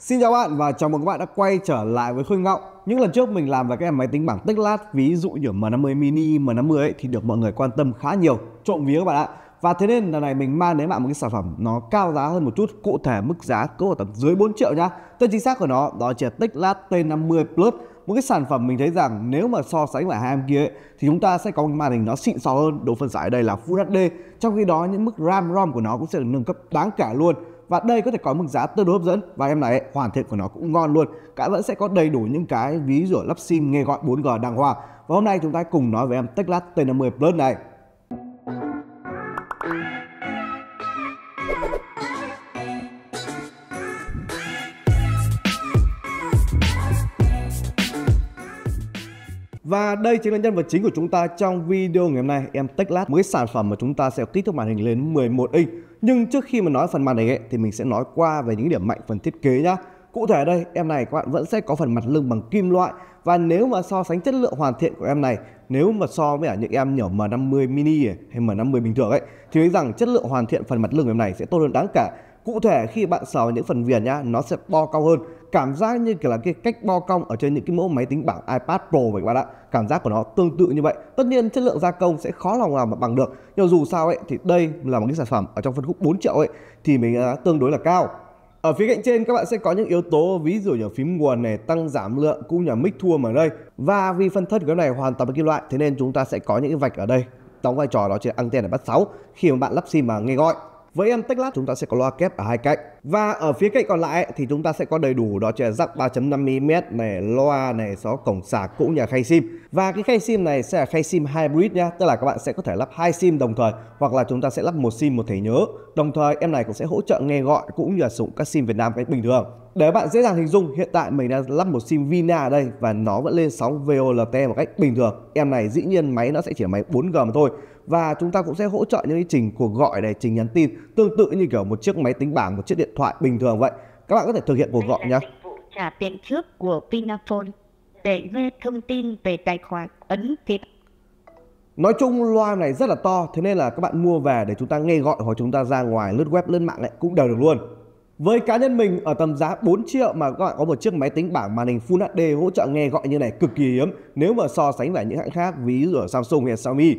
Xin chào bạn và chào mừng các bạn đã quay trở lại với khôi Ngọng Những lần trước mình làm về cái máy tính bảng lát Ví dụ như M50 mini, M50 ấy, thì được mọi người quan tâm khá nhiều Trộm vía các bạn ạ Và thế nên lần này mình mang đến bạn một cái sản phẩm nó cao giá hơn một chút Cụ thể mức giá cơ vào tầm dưới 4 triệu nhá Tên chính xác của nó đó chỉ là lát T50 Plus một cái sản phẩm mình thấy rằng nếu mà so sánh với hai em kia ấy, thì chúng ta sẽ có một màn hình nó xịn sò hơn độ phân giải ở đây là Full HD trong khi đó những mức RAM ROM của nó cũng sẽ được nâng cấp đáng cả luôn và đây có thể có mức giá tương đối hấp dẫn và em này hoàn thiện của nó cũng ngon luôn cả vẫn sẽ có đầy đủ những cái ví rửa lắp sim nghe gọi 4G đàng hoàng và hôm nay chúng ta cùng nói với em Techlat T50 Plus này Và đây chính là nhân vật chính của chúng ta trong video ngày hôm nay. Em Techlat mới sản phẩm mà chúng ta sẽ kích thước màn hình lên 11 inch. Nhưng trước khi mà nói phần màn hình ấy, thì mình sẽ nói qua về những điểm mạnh phần thiết kế nhá. Cụ thể ở đây, em này các bạn vẫn sẽ có phần mặt lưng bằng kim loại và nếu mà so sánh chất lượng hoàn thiện của em này, nếu mà so với những em nhỏ M50 mini ấy, hay M50 bình thường ấy thì thấy rằng chất lượng hoàn thiện phần mặt lưng của em này sẽ tốt hơn đáng kể. Cụ thể khi bạn sờ những phần viền nhá, nó sẽ to cao hơn cảm giác như kiểu là cái cách bo cong ở trên những cái mẫu máy tính bảng iPad Pro vậy các bạn ạ cảm giác của nó tương tự như vậy tất nhiên chất lượng gia công sẽ khó lòng làm bằng được nhưng dù sao ấy thì đây là một cái sản phẩm ở trong phân khúc 4 triệu ấy thì mình uh, tương đối là cao ở phía cạnh trên các bạn sẽ có những yếu tố ví dụ như phím nguồn này, tăng giảm lượng cũng như mic thua ở đây. Và vì phân thân của cái này hoàn toàn bằng kim loại thế nên chúng ta sẽ có những cái vạch ở đây đóng vai trò đó trên anten để bắt sóng khi mà bạn lắp sim mà nghe gọi. Với em lát chúng ta sẽ có loa kép ở hai cạnh. Và ở phía cạnh còn lại thì chúng ta sẽ có đầy đủ đó chè rắc 3.5mm này, loa này, số cổng sạc cũng như khay sim. Và cái khay sim này sẽ là khay sim hybrid nhá, tức là các bạn sẽ có thể lắp hai sim đồng thời hoặc là chúng ta sẽ lắp một sim một thẻ nhớ. Đồng thời em này cũng sẽ hỗ trợ nghe gọi cũng như là sử dụng các sim Việt Nam cách bình thường. Để bạn dễ dàng hình dung, hiện tại mình đang lắp một sim Vina ở đây và nó vẫn lên sóng VoLTE một cách bình thường. Em này dĩ nhiên máy nó sẽ chỉ là máy 4G mà thôi và chúng ta cũng sẽ hỗ trợ những cái trình cuộc gọi này trình nhắn tin tương tự như kiểu một chiếc máy tính bảng một chiếc điện thoại bình thường vậy các bạn có thể thực hiện cuộc gọi nhé trả tiền trước của Vinaphone để nghe thông tin về tài khoản ấn thịt Nói chung loa này rất là to Thế nên là các bạn mua về để chúng ta nghe gọi Hoặc chúng ta ra ngoài lướt web lướt mạng lại cũng đều được luôn với cá nhân mình ở tầm giá 4 triệu mà các bạn có một chiếc máy tính bảng màn hình Full HD hỗ trợ nghe gọi như này cực kỳ hiếm nếu mà so sánh với những hãng khác ví dụ ở Samsung hay Xiaomi.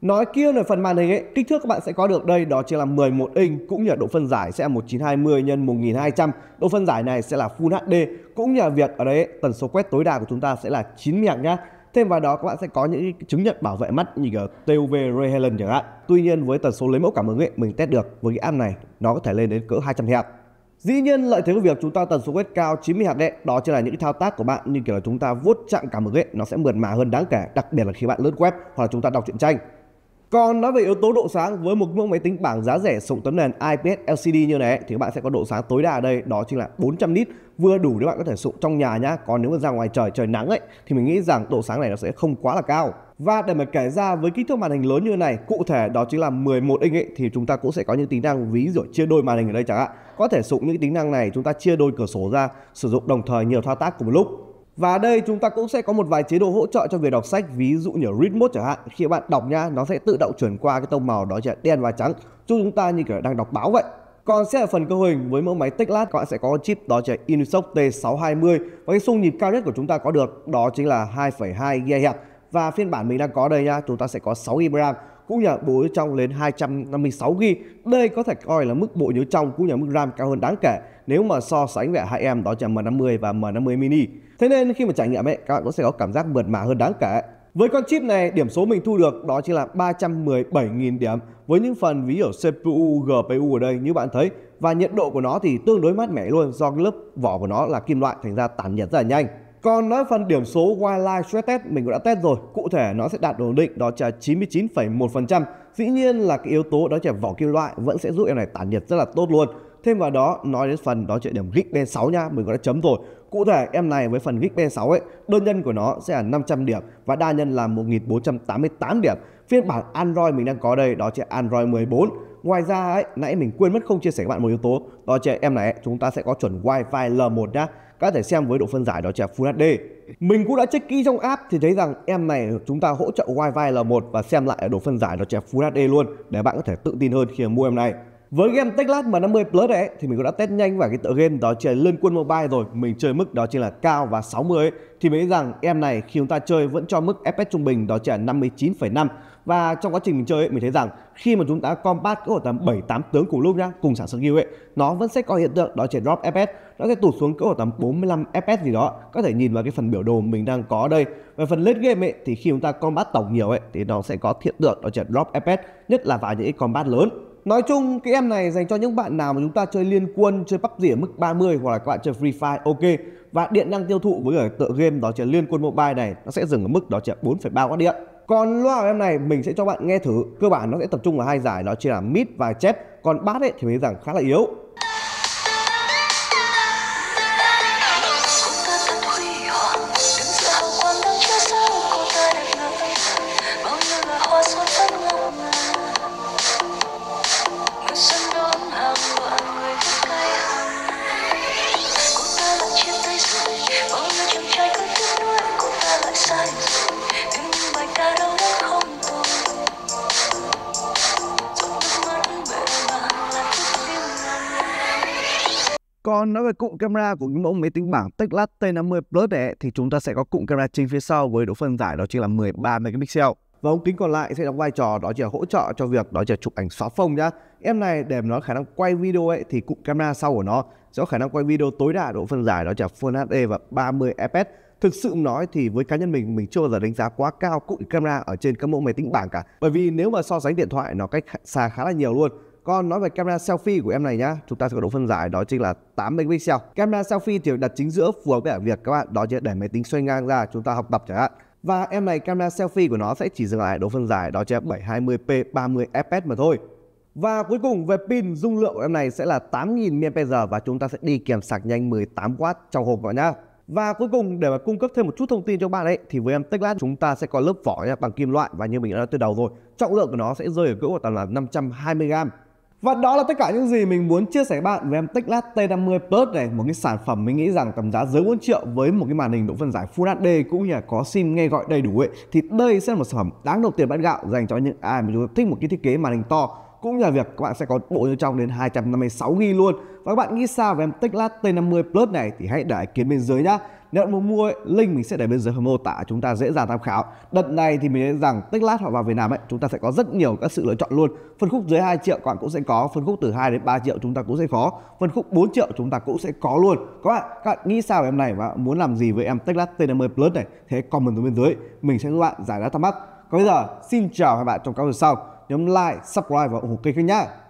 Nói kia là phần màn hình ấy, kích thước các bạn sẽ có được đây đó chính là 11 inch cũng như độ phân giải sẽ là 1920 x 1200. Độ phân giải này sẽ là Full HD cũng như là việc ở đấy tần số quét tối đa của chúng ta sẽ là 9 mb nhá. Thêm vào đó các bạn sẽ có những chứng nhận bảo vệ mắt như là TUV Ray Helen chẳng hạn. Tuy nhiên với tần số lấy mẫu cảm ứng ấy, mình test được với cái app này nó có thể lên đến cỡ 200 Hz. Dĩ nhiên lợi thế của việc chúng ta tần số quét cao 90 hz đấy, đó chính là những thao tác của bạn như kiểu là chúng ta vuốt chạm cảm ứng ấy, nó sẽ mượt mà hơn đáng kể, đặc biệt là khi bạn lướt web hoặc là chúng ta đọc truyện tranh. Còn nói về yếu tố độ sáng với một mẫu máy tính bảng giá rẻ sổng tấm nền IPS LCD như này thì các bạn sẽ có độ sáng tối đa ở đây đó chính là 400 nit vừa đủ để bạn có thể sụng trong nhà nhá. Còn nếu mà ra ngoài trời trời nắng ấy thì mình nghĩ rằng độ sáng này nó sẽ không quá là cao. Và để mà kể ra với kích thước màn hình lớn như này, cụ thể đó chính là 11 inch ấy, thì chúng ta cũng sẽ có những tính năng ví dụ chia đôi màn hình ở đây chẳng hạn. Có thể dụng những tính năng này chúng ta chia đôi cửa sổ ra, sử dụng đồng thời nhiều thao tác cùng một lúc. Và đây chúng ta cũng sẽ có một vài chế độ hỗ trợ cho việc đọc sách Ví dụ như Read Mode chẳng hạn Khi bạn đọc nha, nó sẽ tự động chuyển qua cái tông màu đó là đen và trắng Giúp chúng ta như kiểu đang đọc báo vậy còn sẽ ở phần cơ hình với mẫu máy Techlat các bạn sẽ có chip đó là Unisoc T620 và cái xung nhịp cao nhất của chúng ta có được đó chính là 2,2 GHz và phiên bản mình đang có đây nha chúng ta sẽ có 6 GB RAM cũng như bộ nhớ trong lên 256GB. Đây có thể coi là mức bộ nhớ trong cũng như mức RAM cao hơn đáng kể nếu mà so sánh với hai em đó là M50 và M50 mini. Thế nên khi mà trải nghiệm ấy, các bạn cũng sẽ có cảm giác mượt mà hơn đáng kể. Với con chip này, điểm số mình thu được đó chính là 317.000 điểm với những phần ví ở CPU, GPU ở đây như bạn thấy và nhiệt độ của nó thì tương đối mát mẻ luôn do lớp vỏ của nó là kim loại thành ra tản nhiệt rất là nhanh. Còn nói phần điểm số Wildlife Stress Test mình cũng đã test rồi, cụ thể nó sẽ đạt ổn định đó là 99,1%. Dĩ nhiên là cái yếu tố đó là vỏ kim loại vẫn sẽ giúp em này tản nhiệt rất là tốt luôn. Thêm vào đó nói đến phần đó chuyện điểm Geekben 6 nha, mình cũng đã chấm rồi. Cụ thể em này với phần Geekben 6 ấy, đơn nhân của nó sẽ là 500 điểm và đa nhân là 1488 điểm. Phiên bản Android mình đang có đây đó là Android 14. Ngoài ra ấy, nãy mình quên mất không chia sẻ các bạn một yếu tố, đó là em này chúng ta sẽ có chuẩn Wi-Fi L1 nhá có thể xem với độ phân giải đó chỉ là Full HD. Mình cũng đã check kỹ trong app thì thấy rằng em này chúng ta hỗ trợ Wi-Fi L1 và xem lại ở độ phân giải đó chỉ là Full HD luôn để bạn có thể tự tin hơn khi mua em này. Với game Techland M50 Plus này thì mình cũng đã test nhanh và cái tựa game đó chỉ lên Quân Mobile rồi Mình chơi mức đó chính là cao và 60 ấy Thì thấy rằng em này khi chúng ta chơi vẫn cho mức FPS trung bình đó chỉ là 59,5 và trong quá trình mình chơi ấy, mình thấy rằng khi mà chúng ta combat có tầm 7 8 tướng cùng lúc nhá, cùng sản skill ấy, nó vẫn sẽ có hiện tượng đó chỉ drop FPS, nó sẽ tụt xuống cỡ khoảng tầm 45 FPS gì đó. Có thể nhìn vào cái phần biểu đồ mình đang có đây. Về phần late game ấy thì khi chúng ta combat tổng nhiều ấy thì nó sẽ có hiện tượng đó chỉ drop FPS, nhất là vào những cái combat lớn. Nói chung cái em này dành cho những bạn nào mà chúng ta chơi liên quân, chơi bắp ở mức 30 hoặc là các bạn chơi Free Fire ok. Và điện năng tiêu thụ với ở tựa game đó chỉ liên quân mobile này nó sẽ dừng ở mức đó chỉ 4,3W điện. Còn loa của em này mình sẽ cho bạn nghe thử, cơ bản nó sẽ tập trung vào hai giải đó chính là mid và chép. Còn bass ấy thì mình rằng khá là yếu. Còn nói về cụm camera của những mẫu máy tính bảng Techlat T50 Plus này thì chúng ta sẽ có cụm camera chính phía sau với độ phân giải đó chính là 13 megapixel. Và ống kính còn lại sẽ đóng vai trò đó chỉ là hỗ trợ cho việc đó chỉ là chụp ảnh xóa phông nhá. Em này để nó khả năng quay video ấy thì cụm camera sau của nó sẽ có khả năng quay video tối đa độ phân giải đó chỉ là Full HD và 30 fps. Thực sự nói thì với cá nhân mình mình chưa bao giờ đánh giá quá cao cụm camera ở trên các mẫu máy tính bảng cả. Bởi vì nếu mà so sánh điện thoại nó cách xa khá là nhiều luôn còn nói về camera selfie của em này nhá, chúng ta sẽ có độ phân giải đó chính là 8 megapixel. Camera selfie thì đặt chính giữa phù hợp với việc các bạn đó chính để máy tính xoay ngang ra chúng ta học tập chẳng hạn. Và em này camera selfie của nó sẽ chỉ dừng lại độ phân giải đó chính là 720p 30 fps mà thôi. Và cuối cùng về pin dung lượng của em này sẽ là 8000 mAh và chúng ta sẽ đi kèm sạc nhanh 18W trong hộp các bạn nhá. Và cuối cùng để mà cung cấp thêm một chút thông tin cho bạn ấy thì với em Techlad chúng ta sẽ có lớp vỏ nhá, bằng kim loại và như mình đã nói từ đầu rồi, trọng lượng của nó sẽ rơi ở cỡ khoảng tầm là 520 g. Và đó là tất cả những gì mình muốn chia sẻ với bạn về em TechLab T50 Plus này Một cái sản phẩm mình nghĩ rằng tầm giá dưới 4 triệu với một cái màn hình độ phân giải Full HD cũng như là có sim nghe gọi đầy đủ ấy Thì đây sẽ là một sản phẩm đáng đầu tiền bán gạo dành cho những ai mà chúng ta thích một cái thiết kế màn hình to cũng như là việc các bạn sẽ có bộ nhớ trong đến 256GB luôn Và các bạn nghĩ sao về em TechLab T50 Plus này thì hãy để ý kiến bên dưới nhá nếu bạn muốn mua ấy, link mình sẽ để bên dưới phần mô tả chúng ta dễ dàng tham khảo. Đợt này thì mình thấy rằng tích lát họ vào Việt Nam ấy, chúng ta sẽ có rất nhiều các sự lựa chọn luôn. Phân khúc dưới 2 triệu các bạn cũng sẽ có, phân khúc từ 2 đến 3 triệu chúng ta cũng sẽ có, phân khúc 4 triệu chúng ta cũng sẽ có luôn. Các bạn, các bạn nghĩ sao về em này và muốn làm gì với em lát T50 Plus này? Thế comment ở bên dưới, mình sẽ giúp bạn giải đáp thắc mắc. Còn bây giờ, xin chào các bạn trong các video sau. Nhấn like, subscribe và ủng hộ kênh nhé.